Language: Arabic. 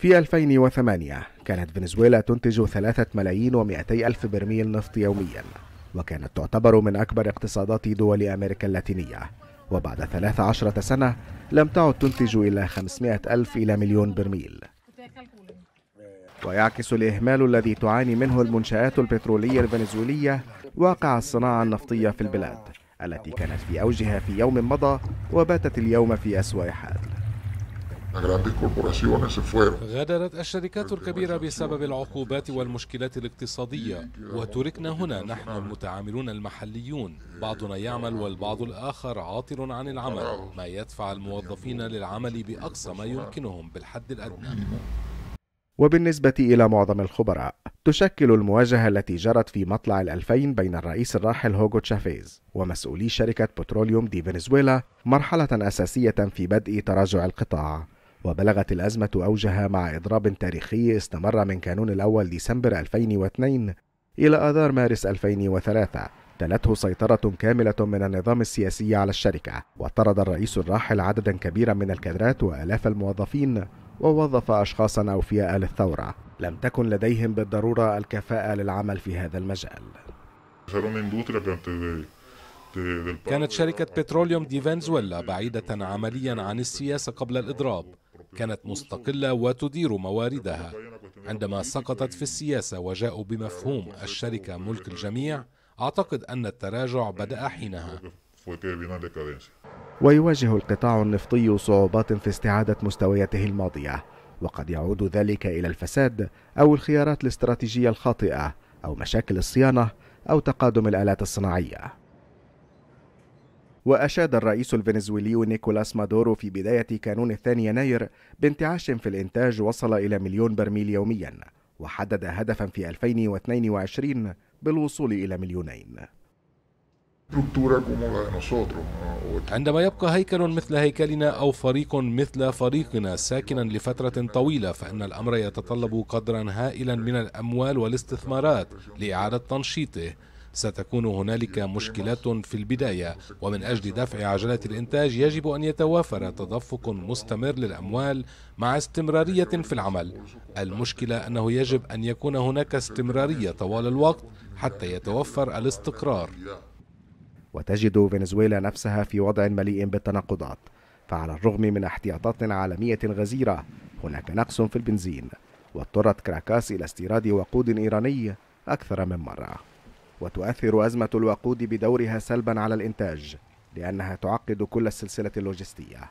في 2008 كانت فنزويلا تنتج ثلاثة ملايين ومئتي ألف برميل نفط يوميا وكانت تعتبر من أكبر اقتصادات دول أمريكا اللاتينية وبعد 13 سنة لم تعد تنتج إلى 500 ألف إلى مليون برميل ويعكس الإهمال الذي تعاني منه المنشآت البترولية الفنزويلية واقع الصناعة النفطية في البلاد التي كانت في أوجها في يوم مضى وباتت اليوم في أسوأ حال غادرت الشركات الكبيرة بسبب العقوبات والمشكلات الاقتصادية وتركنا هنا نحن المتعاملون المحليون بعضنا يعمل والبعض الآخر عاطل عن العمل ما يدفع الموظفين للعمل بأقصى ما يمكنهم بالحد الأدنى وبالنسبة إلى معظم الخبراء تشكل المواجهة التي جرت في مطلع الألفين بين الرئيس الراحل هوغو تشافيز ومسؤولي شركة بتروليوم دي فنزويلا مرحلة أساسية في بدء تراجع القطاع وبلغت الأزمة أوجها مع إضراب تاريخي استمر من كانون الأول ديسمبر 2002 إلى آذار مارس 2003 تلته سيطرة كاملة من النظام السياسي على الشركة وطرد الرئيس الراحل عددا كبيرا من الكادرات وآلاف الموظفين ووظف أشخاصا أوفياء للثورة لم تكن لديهم بالضرورة الكفاءة للعمل في هذا المجال كانت شركة بتروليوم دي فنزويلا بعيدة عمليا عن السياسة قبل الإضراب كانت مستقلة وتدير مواردها عندما سقطت في السياسة وجاءوا بمفهوم الشركة ملك الجميع أعتقد أن التراجع بدأ حينها ويواجه القطاع النفطي صعوبات في استعادة مستوياته الماضية وقد يعود ذلك إلى الفساد أو الخيارات الاستراتيجية الخاطئة أو مشاكل الصيانة أو تقادم الآلات الصناعية وأشاد الرئيس الفنزويلي نيكولاس مادورو في بداية كانون الثاني يناير بانتعاش في الإنتاج وصل إلى مليون برميل يوميا وحدد هدفا في 2022 بالوصول إلى مليونين عندما يبقى هيكل مثل هيكلنا او فريق مثل فريقنا ساكنا لفتره طويله فان الامر يتطلب قدرا هائلا من الاموال والاستثمارات لاعاده تنشيطه ستكون هنالك مشكلات في البداية ومن أجل دفع عجلة الإنتاج يجب أن يتوافر تدفق مستمر للأموال مع استمرارية في العمل المشكلة أنه يجب أن يكون هناك استمرارية طوال الوقت حتى يتوفر الاستقرار وتجد فنزويلا نفسها في وضع مليء بالتناقضات فعلى الرغم من احتياطات عالمية غزيرة هناك نقص في البنزين واضطرت كراكاس إلى استيراد وقود إيراني أكثر من مرة وتؤثر أزمة الوقود بدورها سلبا على الإنتاج لأنها تعقد كل السلسلة اللوجستية